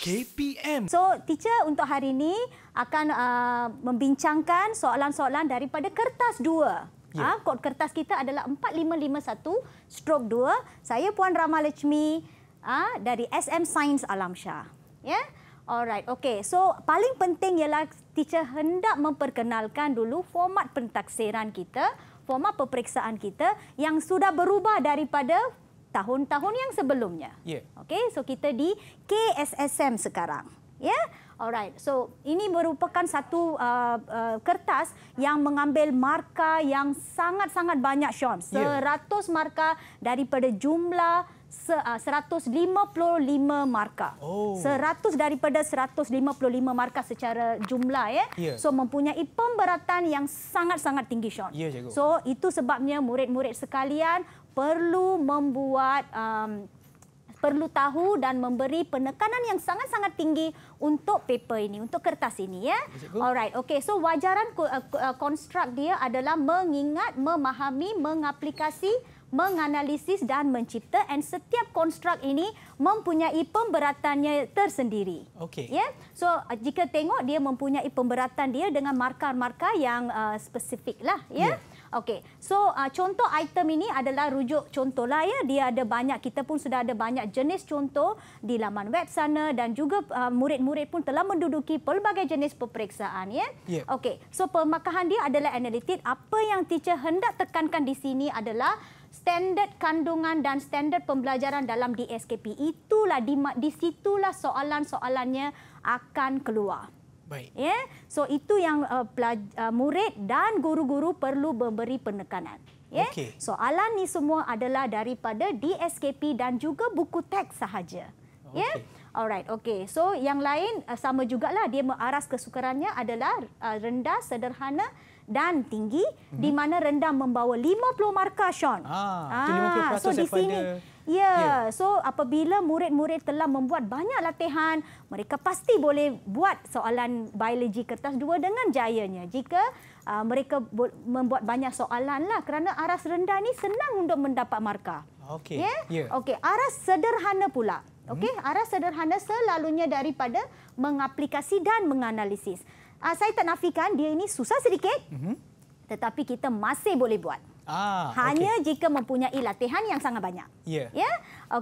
KPM. So, teacher untuk hari ini akan uh, membincangkan soalan-soalan daripada kertas 2. Ya. Ha, kod kertas kita adalah 4551 stroke 2. Saya Puan Rama Lechmi uh, ah, dari SM Science Alam Shah. Ya? Yeah? Alright, okay. So, paling penting ialah teacher hendak memperkenalkan dulu format pentaksiran kita format peperiksaan kita yang sudah berubah daripada tahun-tahun yang sebelumnya. Yeah. Okey, so kita di KSSM sekarang ya alright so ini merupakan satu uh, uh, kertas yang mengambil markah yang sangat-sangat banyak Sean 100 ya. yeah. markah daripada jumlah se, uh, 155 markah oh. 100 daripada 155 markah secara jumlah ya yeah. so mempunyai pemberatan yang sangat-sangat tinggi Sean yeah, so itu sebabnya murid-murid sekalian perlu membuat um, perlu tahu dan memberi penekanan yang sangat-sangat tinggi untuk paper ini, untuk kertas ini. ya. Alright, okay. So wajaran eh, eh, konstruk dia adalah mengingat, memahami, mengaplikasi, menganalisis dan mencipta. And setiap konstruk ini mempunyai pemberatannya tersendiri. Okay. Ya. So jika tengok dia mempunyai pemberatan dia dengan markah-markah yang uh, spesifik lah. Ya. Yeah. Okey. So uh, contoh item ini adalah rujuk contoh lah ya. Dia ada banyak kita pun sudah ada banyak jenis contoh di laman web sana dan juga uh, murid-murid uh, pun telah menduduki pelbagai jenis peperiksaan ya. Yeah. Okey. So pemakahan dia adalah analitik. Apa yang teacher hendak tekankan di sini adalah standard kandungan dan standard pembelajaran dalam DSKP itulah di, di situlah soalan-soalannya akan keluar. Baik. Ya. Yeah? So itu yang uh, pelaj- uh, murid dan guru-guru perlu memberi penekanan. Yeah? Okay. Soalan ni semua adalah daripada DSKP dan juga buku teks sahaja. Ya? Okay. Yeah? Alright, okay. So yang lain uh, sama lah dia mengaras kesukarannya adalah uh, rendah, sederhana dan tinggi mm-hmm. di mana rendah membawa 50 markah Sean. Ah, ah 50% so di sini pada... Ya, yeah. so apabila murid-murid telah membuat banyak latihan, mereka pasti boleh buat soalan biologi kertas dua dengan jayanya. Jika uh, mereka membuat banyak soalan lah, kerana aras rendah ni senang untuk mendapat markah. Okey. Yeah? Yeah. Okey, aras sederhana pula. Okey, hmm. aras sederhana selalunya daripada mengaplikasi dan menganalisis. Uh, saya tak nafikan dia ini susah sedikit. Hmm. Tetapi kita masih boleh buat. Ah, Hanya okay. jika mempunyai latihan yang sangat banyak. Ya. Yeah. Yeah?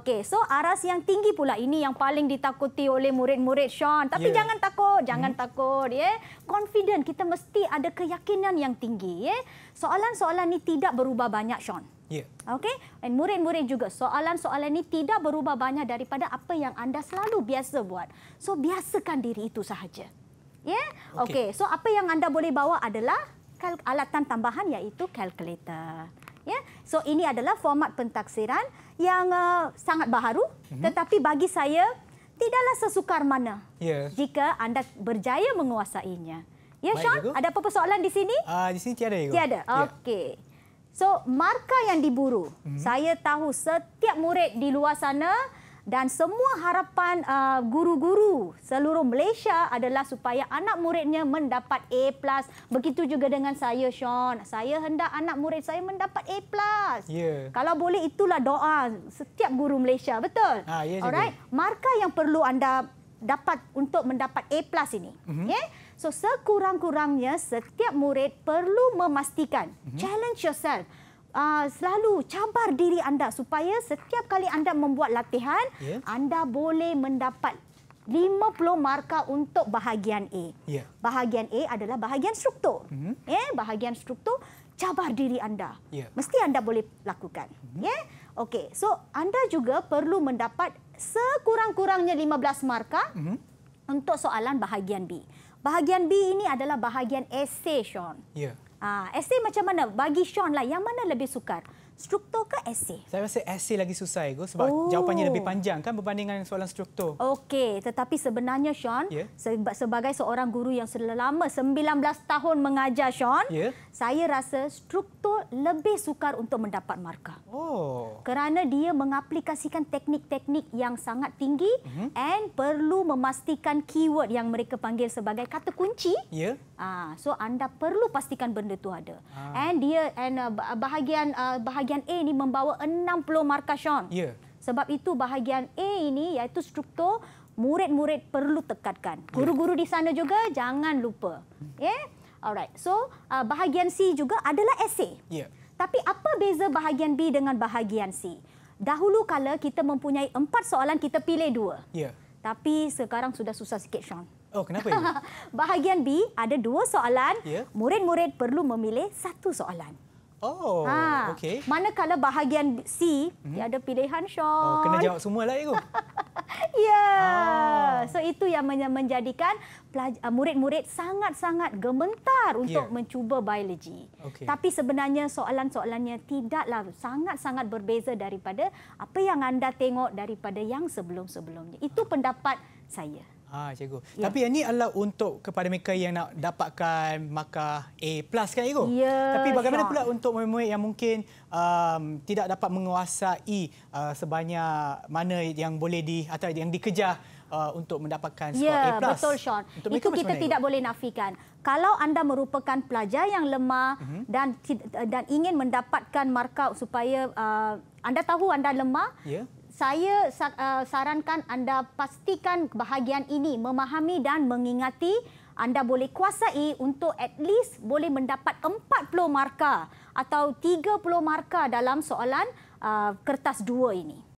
Okey, so aras yang tinggi pula ini yang paling ditakuti oleh murid-murid Sean. Tapi yeah. jangan takut, jangan hmm. takut. Yeah? Confident, kita mesti ada keyakinan yang tinggi. ya. Soalan-soalan yeah? ini tidak berubah banyak, Sean. Yeah. Okey, dan murid-murid juga soalan-soalan ini tidak berubah banyak daripada apa yang anda selalu biasa buat. So, biasakan diri itu sahaja. Ya, yeah? okey. Okay. So apa yang anda boleh bawa adalah kal- alatan tambahan iaitu kalkulator. Ya. So ini adalah format pentaksiran yang uh, sangat baharu mm-hmm. tetapi bagi saya tidaklah sesukar mana. Yeah. Jika anda berjaya menguasainya. Ya, Sean, ada apa-apa soalan di sini? Ah, uh, di sini tiada. Ego. Tiada. Ya. Okey. So, markah yang diburu. Mm-hmm. Saya tahu setiap murid di luar sana dan semua harapan uh, guru-guru seluruh Malaysia adalah supaya anak muridnya mendapat A+. Begitu juga dengan saya Sean. Saya hendak anak murid saya mendapat A+. Yeah. Kalau boleh itulah doa setiap guru Malaysia, betul? Ha, ya yeah, Alright. Markah yang perlu anda dapat untuk mendapat A+ ini. Mm-hmm. Okey. Ya? So sekurang-kurangnya setiap murid perlu memastikan mm-hmm. challenge yourself uh, selalu cabar diri anda supaya setiap kali anda membuat latihan, yeah. anda boleh mendapat 50 markah untuk bahagian A. Yeah. Bahagian A adalah bahagian struktur. Mm-hmm. Yeah, bahagian struktur cabar diri anda. Yeah. Mesti anda boleh lakukan. Mm-hmm. Yeah? okay. so anda juga perlu mendapat sekurang-kurangnya 15 markah mm-hmm. untuk soalan bahagian B. Bahagian B ini adalah bahagian essay, Sean. Yeah. Ah, uh, essay macam mana bagi Sean lah yang mana lebih sukar? struktur ke esei? Saya rasa esei lagi susah ego sebab oh. jawapannya lebih panjang kan berbanding dengan soalan struktur. Okey, tetapi sebenarnya Sean yeah. Ya. sebagai seorang guru yang sudah lama 19 tahun mengajar Sean, yeah. saya rasa struktur lebih sukar untuk mendapat markah. Oh. Kerana dia mengaplikasikan teknik-teknik yang sangat tinggi mm-hmm. and perlu memastikan keyword yang mereka panggil sebagai kata kunci. Ya. Yeah. Ah, so anda perlu pastikan benda tu ada. Ah. And dia and uh, bahagian uh, bahagian bahagian A ini membawa 60 markah Sean. Ya. Sebab itu bahagian A ini iaitu struktur murid-murid perlu tekatkan. Ya. Guru-guru di sana juga jangan lupa. Ya. Yeah? Alright. So, uh, bahagian C juga adalah essay. Ya. Yeah. Tapi apa beza bahagian B dengan bahagian C? Dahulu kala kita mempunyai empat soalan kita pilih dua. Ya. Yeah. Tapi sekarang sudah susah sikit Sean. Oh, kenapa ya? bahagian B ada dua soalan. Ya. Murid-murid yeah. perlu memilih satu soalan. Oh, ha. okey. Manakala bahagian C, hmm dia ada pilihan Sean. Oh, kena jawab semua lah itu. ya. Ah. So, itu yang menjadikan ah, murid-murid sangat-sangat gementar untuk yeah. mencuba biologi. Okay. Tapi sebenarnya soalan-soalannya tidaklah sangat-sangat berbeza daripada apa yang anda tengok daripada yang sebelum-sebelumnya. Itu pendapat saya. Ha, cikgu. Ya. Tapi yang ini adalah untuk kepada mereka yang nak dapatkan markah A+, plus kan, cikgu? Ya, Tapi bagaimana Syah. pula untuk murid-murid yang mungkin um, tidak dapat menguasai uh, sebanyak mana yang boleh di atau yang dikejar uh, untuk mendapatkan ya, skor ya, A+. Ya, betul, Sean. Itu kita mana, tidak boleh nafikan. Kalau anda merupakan pelajar yang lemah uh mhm. -huh. dan dan ingin mendapatkan markah supaya... Uh, anda tahu anda lemah, yeah saya uh, sarankan anda pastikan bahagian ini memahami dan mengingati anda boleh kuasai untuk at least boleh mendapat 40 markah atau 30 markah dalam soalan uh, kertas dua ini.